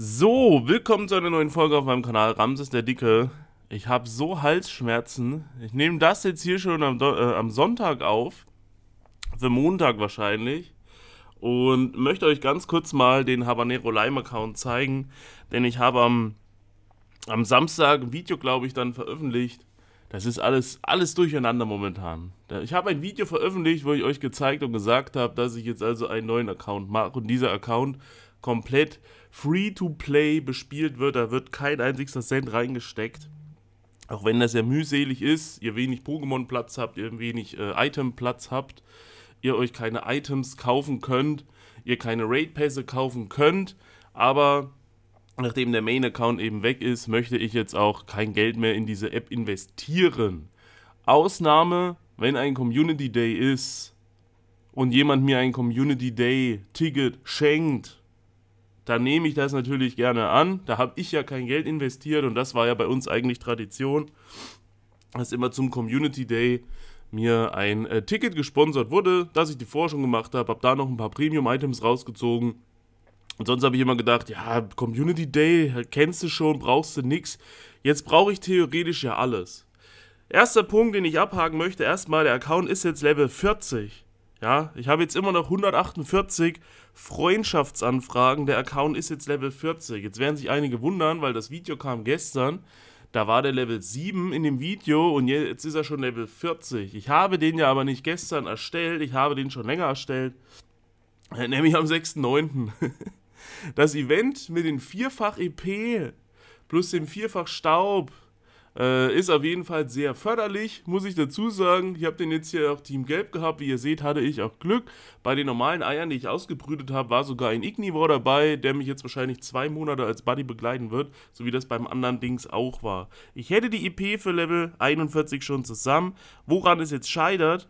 So, willkommen zu einer neuen Folge auf meinem Kanal Ramses der Dicke. Ich habe so Halsschmerzen. Ich nehme das jetzt hier schon am, äh, am, Sonntag auf. Für Montag wahrscheinlich. Und möchte euch ganz kurz mal den Habanero Lime Account zeigen. Denn ich habe am, am Samstag ein Video, glaube ich, dann veröffentlicht. Das ist alles, alles durcheinander momentan. Ich habe ein Video veröffentlicht, wo ich euch gezeigt und gesagt habe, dass ich jetzt also einen neuen Account mache. Und dieser Account komplett free to play bespielt wird. Da wird kein einziger Cent reingesteckt. Auch wenn das ja mühselig ist, ihr wenig Pokémon-Platz habt, ihr wenig äh, Item-Platz habt, ihr euch keine Items kaufen könnt, ihr keine Raid-Pässe kaufen könnt, aber nachdem der Main-Account eben weg ist, möchte ich jetzt auch kein Geld mehr in diese App investieren. Ausnahme, wenn ein Community Day ist und jemand mir ein Community Day-Ticket schenkt dann nehme ich das natürlich gerne an. Da habe ich ja kein Geld investiert und das war ja bei uns eigentlich Tradition, dass immer zum Community Day mir ein äh, Ticket gesponsert wurde, dass ich die Forschung gemacht habe, habe da noch ein paar Premium-Items rausgezogen. Und sonst habe ich immer gedacht, ja, Community Day, kennst du schon, brauchst du nichts. Jetzt brauche ich theoretisch ja alles. Erster Punkt, den ich abhaken möchte, erstmal, der Account ist jetzt Level 40. Ja, ich habe jetzt immer noch 148 Freundschaftsanfragen. Der Account ist jetzt Level 40. Jetzt werden sich einige wundern, weil das Video kam gestern. Da war der Level 7 in dem Video und jetzt ist er schon Level 40. Ich habe den ja aber nicht gestern erstellt, ich habe den schon länger erstellt. Äh, nämlich am 6.9. Das Event mit den Vierfach EP plus dem Vierfach Staub äh, ist auf jeden Fall sehr förderlich, muss ich dazu sagen. Ich habe den jetzt hier auch Team Gelb gehabt. Wie ihr seht, hatte ich auch Glück. Bei den normalen Eiern, die ich ausgebrütet habe, war sogar ein Ignivore dabei, der mich jetzt wahrscheinlich zwei Monate als Buddy begleiten wird, so wie das beim anderen Dings auch war. Ich hätte die IP für Level 41 schon zusammen. Woran es jetzt scheitert,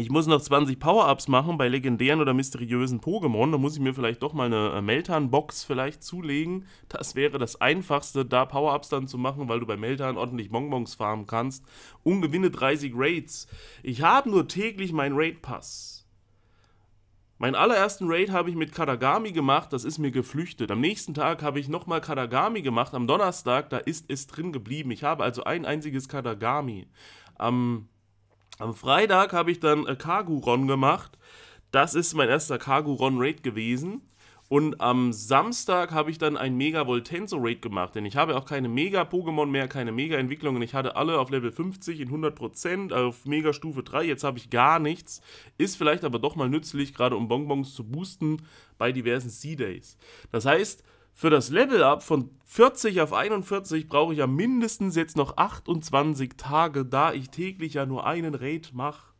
ich muss noch 20 Power-Ups machen bei legendären oder mysteriösen Pokémon. Da muss ich mir vielleicht doch mal eine äh, Meltan-Box vielleicht zulegen. Das wäre das Einfachste, da Power-Ups dann zu machen, weil du bei Meltan ordentlich Bonbons farmen kannst. Und gewinne 30 Raids. Ich habe nur täglich meinen Raid-Pass. Meinen allerersten Raid habe ich mit Katagami gemacht, das ist mir geflüchtet. Am nächsten Tag habe ich nochmal Katagami gemacht, am Donnerstag, da ist es drin geblieben. Ich habe also ein einziges Katagami. Am am Freitag habe ich dann äh, Kaguron gemacht. Das ist mein erster Kaguron Raid gewesen. Und am Samstag habe ich dann ein Mega Voltenso Raid gemacht, denn ich habe auch keine Mega Pokémon mehr, keine Mega Entwicklungen. Ich hatte alle auf Level 50 in 100%, äh, auf Mega Stufe 3. Jetzt habe ich gar nichts. Ist vielleicht aber doch mal nützlich, gerade um Bonbons zu boosten bei diversen Sea Days. Das heißt, für das Level-Up von 40 auf 41 brauche ich ja mindestens jetzt noch 28 Tage, da ich täglich ja nur einen Raid mache.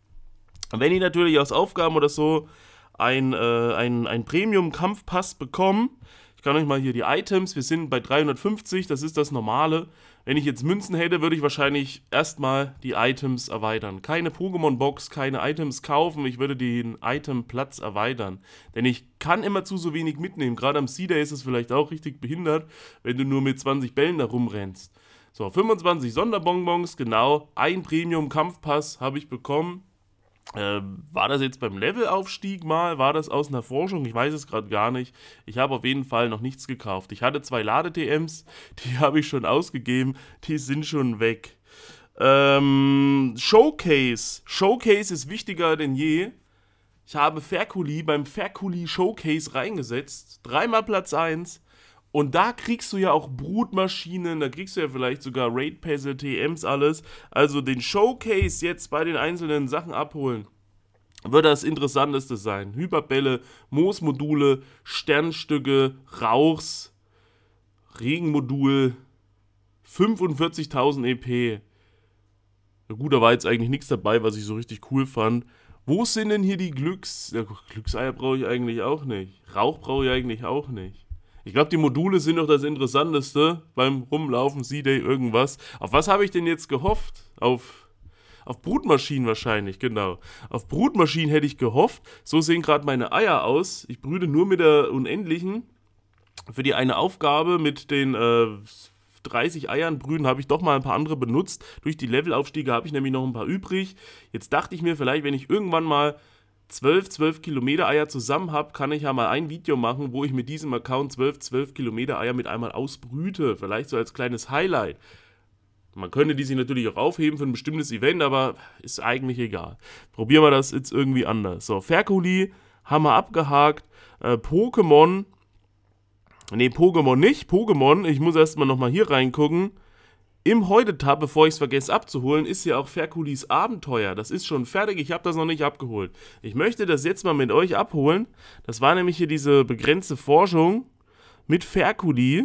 Wenn ich natürlich aus Aufgaben oder so ein, äh, ein, ein Premium-Kampfpass bekomme, ich kann euch mal hier die Items, wir sind bei 350, das ist das normale. Wenn ich jetzt Münzen hätte, würde ich wahrscheinlich erstmal die Items erweitern. Keine Pokémon-Box, keine Items kaufen, ich würde den Item-Platz erweitern. Denn ich kann immer zu so wenig mitnehmen. Gerade am Sea Day ist es vielleicht auch richtig behindert, wenn du nur mit 20 Bällen da rumrennst. So, 25 Sonderbonbons, genau. Ein Premium-Kampfpass habe ich bekommen. Ähm, war das jetzt beim Levelaufstieg mal? War das aus einer Forschung? Ich weiß es gerade gar nicht. Ich habe auf jeden Fall noch nichts gekauft. Ich hatte zwei Lade-TMs, die habe ich schon ausgegeben, die sind schon weg. Ähm, Showcase. Showcase ist wichtiger denn je. Ich habe Ferkuli beim Ferkuli Showcase reingesetzt. Dreimal Platz 1. Und da kriegst du ja auch Brutmaschinen, da kriegst du ja vielleicht sogar Raid Puzzle, TMs, alles. Also den Showcase jetzt bei den einzelnen Sachen abholen, wird das Interessanteste sein. Hyperbälle, Moosmodule, Sternstücke, Rauchs, Regenmodul, 45.000 EP. Na gut, da war jetzt eigentlich nichts dabei, was ich so richtig cool fand. Wo sind denn hier die Glücks... Glückseier brauche ich eigentlich auch nicht. Rauch brauche ich eigentlich auch nicht. Ich glaube, die Module sind doch das Interessanteste beim Rumlaufen, C-Day, irgendwas. Auf was habe ich denn jetzt gehofft? Auf, auf Brutmaschinen wahrscheinlich, genau. Auf Brutmaschinen hätte ich gehofft. So sehen gerade meine Eier aus. Ich brüde nur mit der Unendlichen. Für die eine Aufgabe mit den äh, 30 Eiern brühen, habe ich doch mal ein paar andere benutzt. Durch die Levelaufstiege habe ich nämlich noch ein paar übrig. Jetzt dachte ich mir vielleicht, wenn ich irgendwann mal 12, 12 Kilometer Eier zusammen habe, kann ich ja mal ein Video machen, wo ich mit diesem Account 12, 12 Kilometer Eier mit einmal ausbrüte. Vielleicht so als kleines Highlight. Man könnte die sich natürlich auch aufheben für ein bestimmtes Event, aber ist eigentlich egal. Probieren wir das jetzt irgendwie anders. So, Ferkuli haben wir abgehakt. Äh, Pokémon. Ne, Pokémon nicht. Pokémon, ich muss erstmal nochmal hier reingucken. Im Heudetab, bevor ich es vergesse abzuholen, ist ja auch Ferkulis Abenteuer. Das ist schon fertig, ich habe das noch nicht abgeholt. Ich möchte das jetzt mal mit euch abholen. Das war nämlich hier diese begrenzte Forschung mit Ferkuli,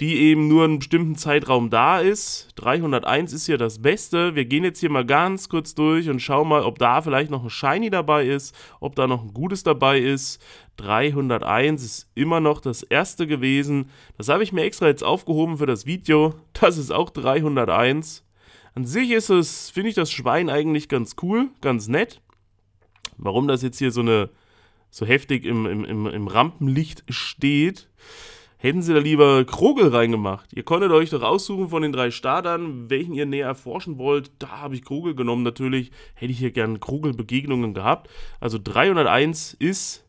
die eben nur einen bestimmten Zeitraum da ist. 301 ist hier das Beste. Wir gehen jetzt hier mal ganz kurz durch und schauen mal, ob da vielleicht noch ein Shiny dabei ist, ob da noch ein Gutes dabei ist. 301 ist immer noch das erste gewesen. Das habe ich mir extra jetzt aufgehoben für das Video. Das ist auch 301. An sich ist es, finde ich das Schwein eigentlich ganz cool, ganz nett. Warum das jetzt hier so eine so heftig im, im, im, im Rampenlicht steht, hätten sie da lieber Krogel reingemacht. Ihr konntet euch doch aussuchen von den drei Startern, welchen ihr näher erforschen wollt. Da habe ich Krogel genommen, natürlich. Hätte ich hier gern Krogel-Begegnungen gehabt. Also 301 ist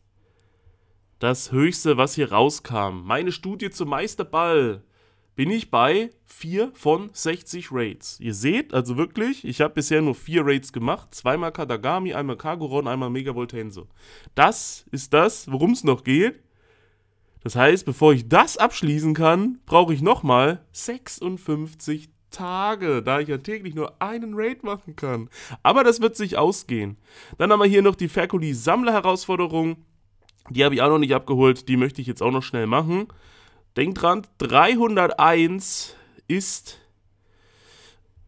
das höchste, was hier rauskam. Meine Studie zum Meisterball bin ich bei 4 von 60 Raids. Ihr seht, also wirklich, ich habe bisher nur 4 Raids gemacht. Zweimal Katagami, einmal Kagoron, einmal Mega Voltenso. Das ist das, worum es noch geht. Das heißt, bevor ich das abschließen kann, brauche ich nochmal 56 Tage, da ich ja täglich nur einen Raid machen kann. Aber das wird sich ausgehen. Dann haben wir hier noch die ferkuli sammler herausforderung Die habe ich auch noch nicht abgeholt, die möchte ich jetzt auch noch schnell machen. Denkt dran, 301 ist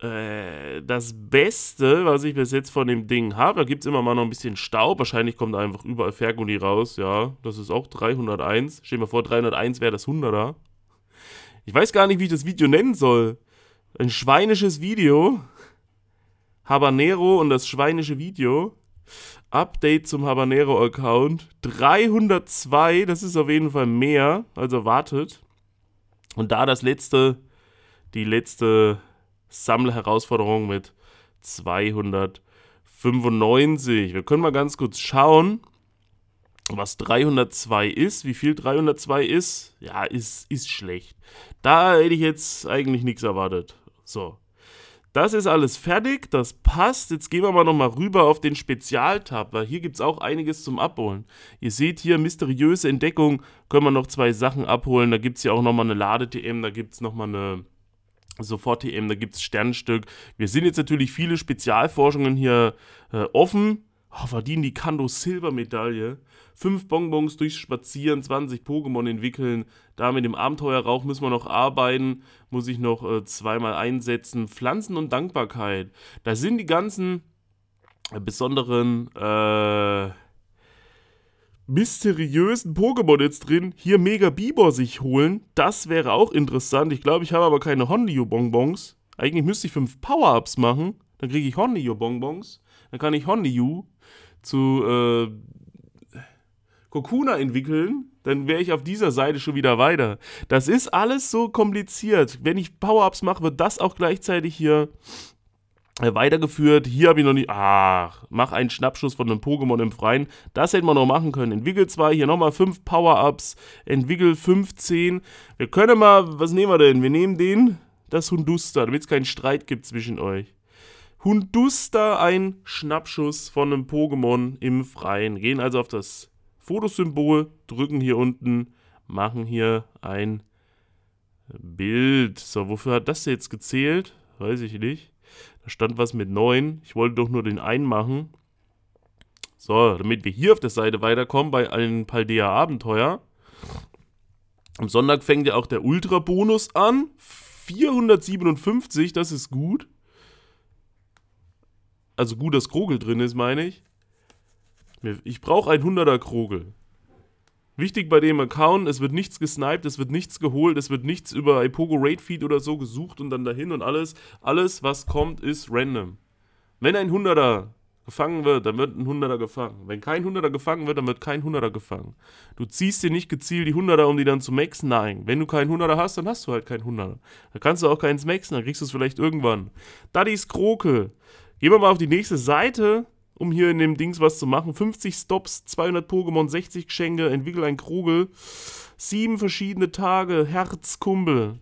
äh, das Beste, was ich bis jetzt von dem Ding habe, da gibt es immer mal noch ein bisschen Staub. Wahrscheinlich kommt da einfach überall Fergoli raus. Ja, das ist auch 301. Stell dir mal vor, 301 wäre das 100er. Ich weiß gar nicht, wie ich das Video nennen soll. Ein schweinisches Video. Habanero und das schweinische Video. Update zum Habanero-Account. 302, das ist auf jeden Fall mehr, also wartet. Und da das letzte, die letzte Sammlerherausforderung mit 295. Wir können mal ganz kurz schauen, was 302 ist, wie viel 302 ist. Ja, ist, ist schlecht. Da hätte ich jetzt eigentlich nichts erwartet. So. Das ist alles fertig, das passt. Jetzt gehen wir mal nochmal rüber auf den Spezialtab, weil hier gibt es auch einiges zum Abholen. Ihr seht hier, mysteriöse Entdeckung, können wir noch zwei Sachen abholen. Da gibt es hier auch nochmal eine Lade-TM, da gibt es nochmal eine, sofort TM, da gibt es Sternstück. Wir sind jetzt natürlich viele Spezialforschungen hier äh, offen. Oh, verdienen die Kando Silbermedaille. Fünf Bonbons durchspazieren, 20 Pokémon entwickeln. Da mit dem Abenteuerrauch müssen wir noch arbeiten. Muss ich noch äh, zweimal einsetzen. Pflanzen und Dankbarkeit. Da sind die ganzen äh, besonderen äh, mysteriösen Pokémon jetzt drin hier Mega Bibor sich holen. Das wäre auch interessant. Ich glaube, ich habe aber keine Honliu-Bonbons. Eigentlich müsste ich fünf Power-Ups machen. Dann kriege ich Honliu-Bonbons. Dann kann ich Honliu zu äh, Kokuna entwickeln. Dann wäre ich auf dieser Seite schon wieder weiter. Das ist alles so kompliziert. Wenn ich Power-Ups mache, wird das auch gleichzeitig hier äh, weitergeführt. Hier habe ich noch nicht. Ach, mach einen Schnappschuss von einem Pokémon im Freien. Das hätten wir noch machen können. Entwickel 2, hier nochmal 5 Power-Ups. Entwickel 15. Wir können mal. Was nehmen wir denn? Wir nehmen den. Das Hunduster, damit es keinen Streit gibt zwischen euch. Hunduster, ein Schnappschuss von einem Pokémon im Freien. Gehen also auf das Fotosymbol, drücken hier unten, machen hier ein Bild. So, wofür hat das jetzt gezählt? Weiß ich nicht. Da stand was mit 9. Ich wollte doch nur den einen machen. So, damit wir hier auf der Seite weiterkommen bei allen Paldea Abenteuer. Am Sonntag fängt ja auch der Ultra-Bonus an. 457, das ist gut. Also gut, dass Krogel drin ist, meine ich. Ich brauche ein 100er Krogel. Wichtig bei dem Account, es wird nichts gesniped, es wird nichts geholt, es wird nichts über Ipogo Raid Feed oder so gesucht und dann dahin und alles. Alles, was kommt, ist random. Wenn ein Hunderter gefangen wird, dann wird ein Hunderter gefangen. Wenn kein Hunderter gefangen wird, dann wird kein Hunderter gefangen. Du ziehst dir nicht gezielt die Hunderter, um die dann zu maxen. Nein, wenn du keinen Hunderter hast, dann hast du halt keinen Hunderter. Dann kannst du auch keins maxen, dann kriegst du es vielleicht irgendwann. Daddy's Kroke. Gehen wir mal auf die nächste Seite um hier in dem Dings was zu machen. 50 Stops, 200 Pokémon, 60 Geschenke, entwickel ein Krogel. Sieben verschiedene Tage, Herzkumpel.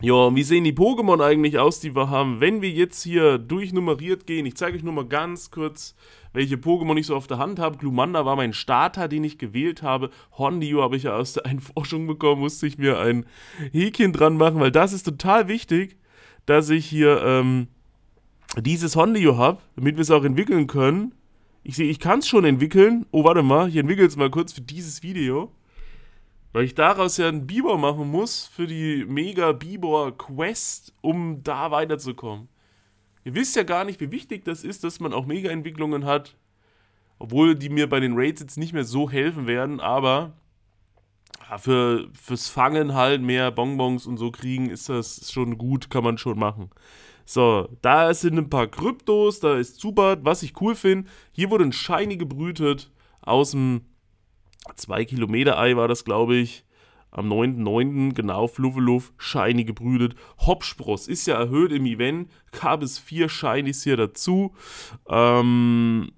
Ja, und wie sehen die Pokémon eigentlich aus, die wir haben? Wenn wir jetzt hier durchnummeriert gehen, ich zeige euch nur mal ganz kurz, welche Pokémon ich so auf der Hand habe. Glumanda war mein Starter, den ich gewählt habe. Hornio habe ich ja aus der Einforschung bekommen, musste ich mir ein Häkchen dran machen, weil das ist total wichtig, dass ich hier... Ähm, dieses Honda you habe, damit wir es auch entwickeln können. Ich sehe, ich kann es schon entwickeln. Oh, warte mal, ich entwickle es mal kurz für dieses Video. Weil ich daraus ja einen Bibor machen muss für die Mega Bibor Quest, um da weiterzukommen. Ihr wisst ja gar nicht, wie wichtig das ist, dass man auch Mega-Entwicklungen hat. Obwohl die mir bei den Raids jetzt nicht mehr so helfen werden, aber für, fürs Fangen halt mehr Bonbons und so kriegen ist das schon gut, kann man schon machen. So, da sind ein paar Kryptos, da ist Zubat, was ich cool finde. Hier wurde ein Shiny gebrütet aus dem 2-Kilometer-Ei war das, glaube ich. Am 9.9. genau, Fluffeluff, Shiny gebrütet. Hopspross ist ja erhöht im Event. Gab es vier Shinies hier dazu. Ähm,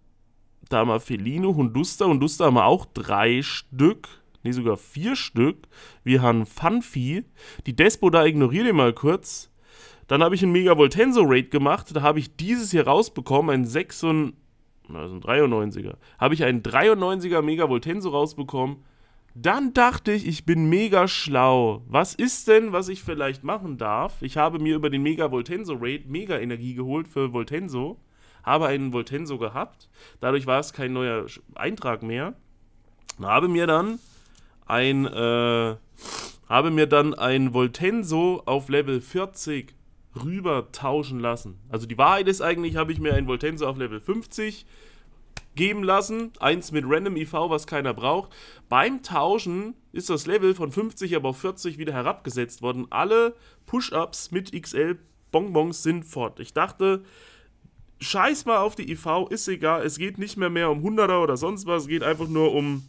da haben wir Felino, Hundusta. Hundusta haben wir auch drei Stück. Nee, sogar vier Stück. Wir haben Funfi. Die Despo da ignoriere ich mal kurz. Dann habe ich einen Mega Voltenso Raid gemacht. Da habe ich dieses hier rausbekommen, ein 6 und, also ein 93er. Habe ich einen 93er Mega Voltenso rausbekommen. Dann dachte ich, ich bin mega schlau. Was ist denn, was ich vielleicht machen darf? Ich habe mir über den Mega Voltenso Raid Mega Energie geholt für Voltenso. Habe einen Voltenso gehabt. Dadurch war es kein neuer Eintrag mehr. Habe mir dann ein, äh, habe mir dann ein Voltenso auf Level 40 rüber tauschen lassen. Also die Wahrheit ist eigentlich, habe ich mir einen Voltenso auf Level 50 geben lassen. Eins mit Random IV, was keiner braucht. Beim Tauschen ist das Level von 50 aber auf 40 wieder herabgesetzt worden. Alle Push-Ups mit XL Bonbons sind fort. Ich dachte, scheiß mal auf die IV, ist egal. Es geht nicht mehr mehr um 100er oder sonst was. Es geht einfach nur um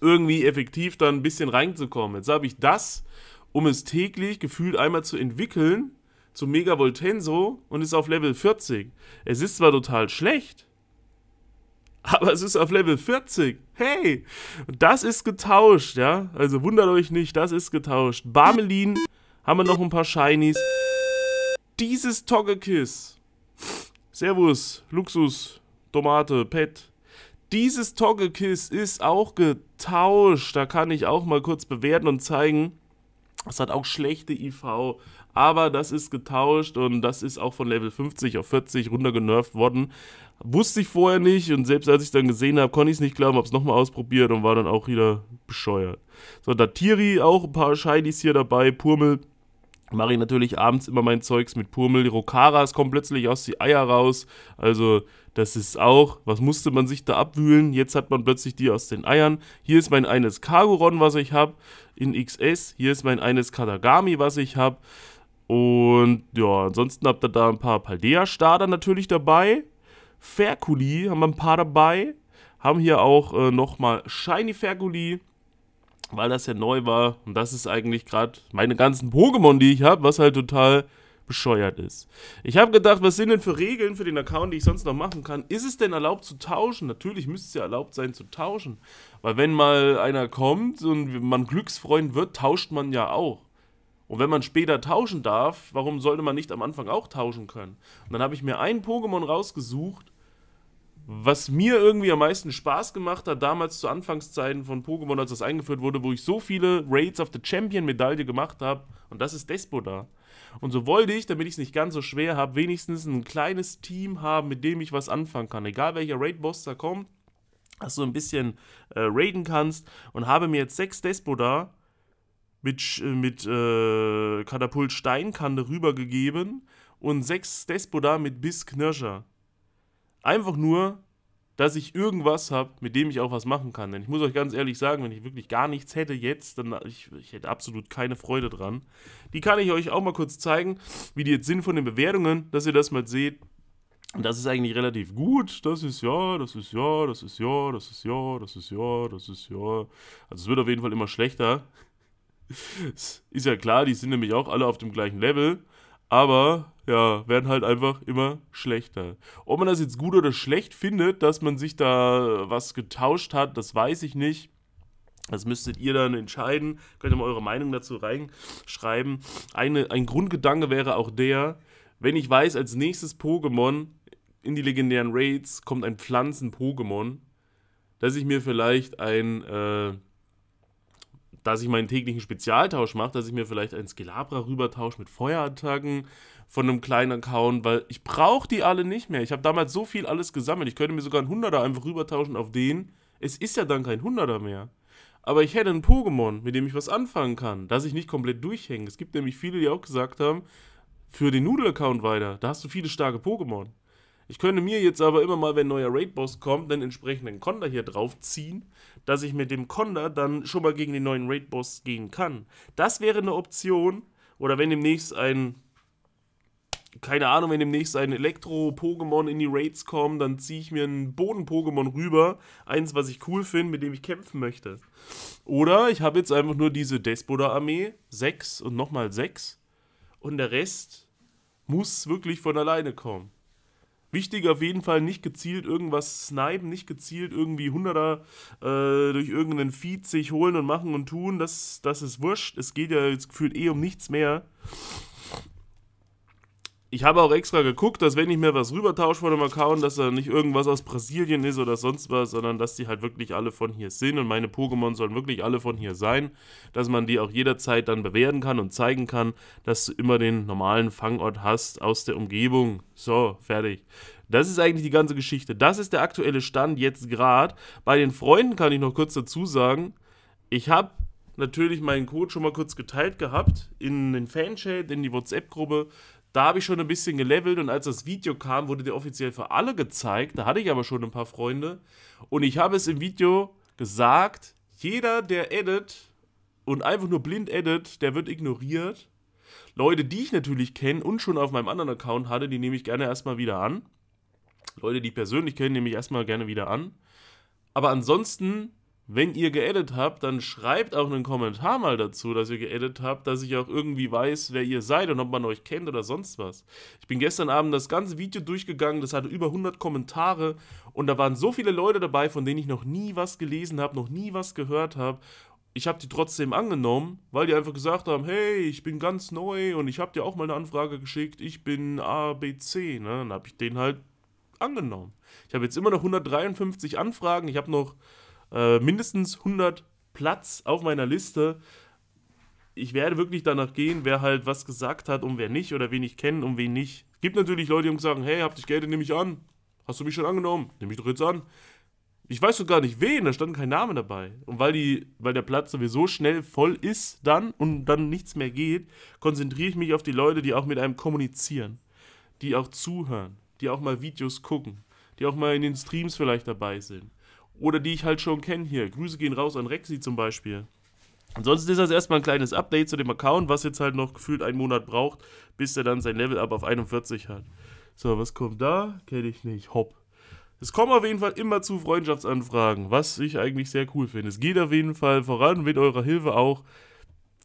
irgendwie effektiv dann ein bisschen reinzukommen. Jetzt habe ich das, um es täglich gefühlt einmal zu entwickeln zu Mega Voltenso und ist auf Level 40. Es ist zwar total schlecht, aber es ist auf Level 40. Hey, das ist getauscht, ja? Also wundert euch nicht, das ist getauscht. Barmelin haben wir noch ein paar Shinies. Dieses Togekiss. Servus, Luxus, Tomate, Pet. Dieses Togekiss ist auch getauscht. Da kann ich auch mal kurz bewerten und zeigen. Es hat auch schlechte IV aber das ist getauscht und das ist auch von Level 50 auf 40 runtergenervt worden. Wusste ich vorher nicht und selbst als ich dann gesehen habe, konnte ich es nicht glauben, habe es nochmal ausprobiert und war dann auch wieder bescheuert. So, Datiri auch ein paar Shinies hier dabei, Purmel. Mache ich natürlich abends immer mein Zeugs mit Purmel. Die Rokaras kommen plötzlich aus die Eier raus. Also, das ist auch, was musste man sich da abwühlen? Jetzt hat man plötzlich die aus den Eiern. Hier ist mein eines Kagoron, was ich habe, in XS. Hier ist mein eines Katagami, was ich habe. Und ja, ansonsten habt ihr da ein paar Paldea-Starter natürlich dabei. Ferkuli haben wir ein paar dabei. Haben hier auch äh, nochmal Shiny Ferkuli, weil das ja neu war. Und das ist eigentlich gerade meine ganzen Pokémon, die ich habe, was halt total bescheuert ist. Ich habe gedacht, was sind denn für Regeln für den Account, die ich sonst noch machen kann? Ist es denn erlaubt zu tauschen? Natürlich müsste es ja erlaubt sein zu tauschen. Weil wenn mal einer kommt und man Glücksfreund wird, tauscht man ja auch. Und wenn man später tauschen darf, warum sollte man nicht am Anfang auch tauschen können? Und dann habe ich mir ein Pokémon rausgesucht, was mir irgendwie am meisten Spaß gemacht hat, damals zu Anfangszeiten von Pokémon, als das eingeführt wurde, wo ich so viele Raids auf der Champion-Medaille gemacht habe. Und das ist Despoda. Und so wollte ich, damit ich es nicht ganz so schwer habe, wenigstens ein kleines Team haben, mit dem ich was anfangen kann. Egal welcher Raid-Boss da kommt, dass du ein bisschen äh, raiden kannst. Und habe mir jetzt sechs Despoda mit, äh, mit äh, Katapult Steinkante rübergegeben und sechs Despoda mit Biss Knirscher. Einfach nur, dass ich irgendwas habe, mit dem ich auch was machen kann. Denn ich muss euch ganz ehrlich sagen, wenn ich wirklich gar nichts hätte jetzt, dann ich, ich hätte absolut keine Freude dran. Die kann ich euch auch mal kurz zeigen, wie die jetzt sind von den Bewertungen, dass ihr das mal seht. Und das ist eigentlich relativ gut. Das ist ja, das ist ja, das ist ja, das ist ja, das ist ja, das ist ja. Also es wird auf jeden Fall immer schlechter. Ist ja klar, die sind nämlich auch alle auf dem gleichen Level, aber ja, werden halt einfach immer schlechter. Ob man das jetzt gut oder schlecht findet, dass man sich da was getauscht hat, das weiß ich nicht. Das müsstet ihr dann entscheiden. Könnt ihr mal eure Meinung dazu reinschreiben. Eine, ein Grundgedanke wäre auch der, wenn ich weiß, als nächstes Pokémon in die legendären Raids kommt ein Pflanzen-Pokémon, dass ich mir vielleicht ein äh, dass ich meinen täglichen Spezialtausch mache, dass ich mir vielleicht ein Skelabra rübertausche mit Feuerattacken von einem kleinen Account, weil ich brauche die alle nicht mehr. Ich habe damals so viel alles gesammelt. Ich könnte mir sogar einen Hunderter einfach rübertauschen auf den. Es ist ja dann kein Hunderter mehr. Aber ich hätte einen Pokémon, mit dem ich was anfangen kann, dass ich nicht komplett durchhänge. Es gibt nämlich viele, die auch gesagt haben, für den Nudel-Account weiter, da hast du viele starke Pokémon. Ich könnte mir jetzt aber immer mal, wenn ein neuer Raid-Boss kommt, einen entsprechenden Konter hier draufziehen, dass ich mit dem Konter dann schon mal gegen den neuen Raid-Boss gehen kann. Das wäre eine Option. Oder wenn demnächst ein keine Ahnung, wenn demnächst ein Elektro-Pokémon in die Raids kommt, dann ziehe ich mir einen Boden-Pokémon rüber. Eins, was ich cool finde, mit dem ich kämpfen möchte. Oder ich habe jetzt einfach nur diese Despoda-Armee, Sechs und nochmal sechs. Und der Rest muss wirklich von alleine kommen. Wichtig auf jeden Fall, nicht gezielt irgendwas snipen, nicht gezielt irgendwie Hunderter äh, durch irgendeinen Feed sich holen und machen und tun. Das, das ist wurscht. Es geht ja jetzt gefühlt eh um nichts mehr ich habe auch extra geguckt, dass wenn ich mir was rübertausche von einem Account, dass da nicht irgendwas aus Brasilien ist oder sonst was, sondern dass die halt wirklich alle von hier sind und meine Pokémon sollen wirklich alle von hier sein, dass man die auch jederzeit dann bewerten kann und zeigen kann, dass du immer den normalen Fangort hast aus der Umgebung. So, fertig. Das ist eigentlich die ganze Geschichte. Das ist der aktuelle Stand jetzt gerade. Bei den Freunden kann ich noch kurz dazu sagen, ich habe natürlich meinen Code schon mal kurz geteilt gehabt in den Fanshade, in die WhatsApp-Gruppe. Da habe ich schon ein bisschen gelevelt und als das Video kam, wurde der offiziell für alle gezeigt. Da hatte ich aber schon ein paar Freunde. Und ich habe es im Video gesagt, jeder, der edit und einfach nur blind edit, der wird ignoriert. Leute, die ich natürlich kenne und schon auf meinem anderen Account hatte, die nehme ich gerne erstmal wieder an. Leute, die ich persönlich kenne, nehme ich erstmal gerne wieder an. Aber ansonsten wenn ihr geedit habt, dann schreibt auch einen Kommentar mal dazu, dass ihr geedit habt, dass ich auch irgendwie weiß, wer ihr seid und ob man euch kennt oder sonst was. Ich bin gestern Abend das ganze Video durchgegangen, das hatte über 100 Kommentare und da waren so viele Leute dabei, von denen ich noch nie was gelesen habe, noch nie was gehört habe. Ich habe die trotzdem angenommen, weil die einfach gesagt haben, hey, ich bin ganz neu und ich habe dir auch mal eine Anfrage geschickt, ich bin ABC. Ne? Dann habe ich den halt angenommen. Ich habe jetzt immer noch 153 Anfragen, ich habe noch äh, mindestens 100 Platz auf meiner Liste. Ich werde wirklich danach gehen, wer halt was gesagt hat und wer nicht oder wen ich kenne und wen nicht. Es gibt natürlich Leute, die sagen, hey, hab dich Geld, nehme ich an. Hast du mich schon angenommen? Nehme ich doch jetzt an. Ich weiß sogar nicht wen, da stand kein Name dabei. Und weil, die, weil der Platz sowieso schnell voll ist dann und dann nichts mehr geht, konzentriere ich mich auf die Leute, die auch mit einem kommunizieren, die auch zuhören, die auch mal Videos gucken, die auch mal in den Streams vielleicht dabei sind oder die ich halt schon kenne hier. Grüße gehen raus an Rexi zum Beispiel. Ansonsten ist das erstmal ein kleines Update zu dem Account, was jetzt halt noch gefühlt einen Monat braucht, bis er dann sein Level-Up auf 41 hat. So, was kommt da? Kenne ich nicht. Hopp. Es kommen auf jeden Fall immer zu Freundschaftsanfragen, was ich eigentlich sehr cool finde. Es geht auf jeden Fall voran, mit eurer Hilfe auch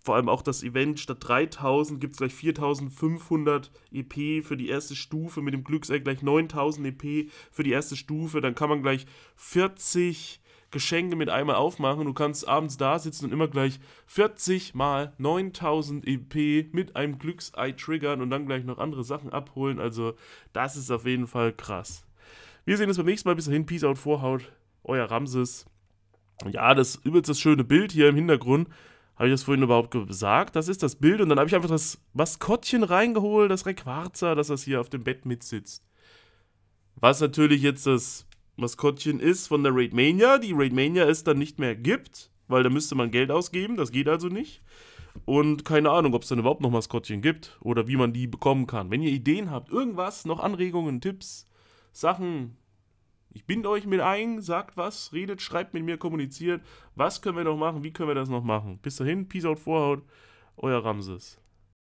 vor allem auch das Event, statt 3000 gibt es gleich 4500 EP für die erste Stufe, mit dem Glückseck gleich 9000 EP für die erste Stufe, dann kann man gleich 40 Geschenke mit einmal aufmachen. Du kannst abends da sitzen und immer gleich 40 mal 9000 EP mit einem Glücksei triggern und dann gleich noch andere Sachen abholen. Also, das ist auf jeden Fall krass. Wir sehen uns beim nächsten Mal. Bis dahin, Peace out, Vorhaut, euer Ramses. Ja, das übelst das schöne Bild hier im Hintergrund. Habe ich das vorhin überhaupt gesagt? Das ist das Bild und dann habe ich einfach das Maskottchen reingeholt, das Requarza, dass das hier auf dem Bett mitsitzt. Was natürlich jetzt das Maskottchen ist von der Raidmania, die Raidmania es dann nicht mehr gibt, weil da müsste man Geld ausgeben, das geht also nicht. Und keine Ahnung, ob es dann überhaupt noch Maskottchen gibt oder wie man die bekommen kann. Wenn ihr Ideen habt, irgendwas, noch Anregungen, Tipps, Sachen, ich binde euch mit ein, sagt was, redet, schreibt mit mir, kommuniziert. Was können wir noch machen? Wie können wir das noch machen? Bis dahin, Peace out, Vorhaut, euer Ramses.